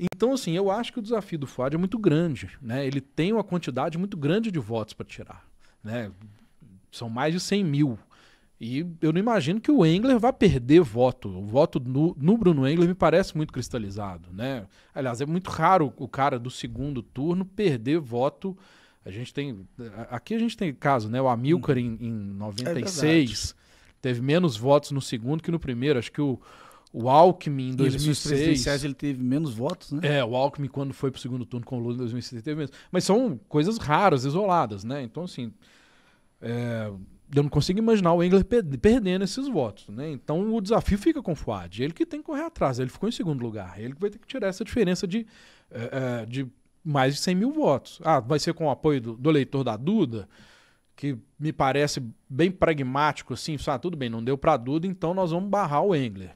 Então, assim, eu acho que o desafio do Fuad é muito grande. Né? Ele tem uma quantidade muito grande de votos para tirar. Né? São mais de 100 mil. E eu não imagino que o Engler vá perder voto. O voto no, no Bruno Engler me parece muito cristalizado. Né? Aliás, é muito raro o cara do segundo turno perder voto. A gente tem. Aqui a gente tem caso, né? O Amilcar uhum. em, em 96 é teve menos votos no segundo que no primeiro. Acho que o o Alckmin em 2006... presidenciais ele teve menos votos, né? É, o Alckmin quando foi para o segundo turno com o Lula em 2006 teve menos. Mas são coisas raras, isoladas, né? Então, assim... É, eu não consigo imaginar o Engler perdendo esses votos, né? Então o desafio fica com o Fuad. Ele que tem que correr atrás. Ele ficou em segundo lugar. Ele que vai ter que tirar essa diferença de, é, é de mais de 100 mil votos. Ah, vai ser com o apoio do, do eleitor da Duda, que me parece bem pragmático, assim, sabe? Tudo bem, não deu para Duda, então nós vamos barrar o Engler.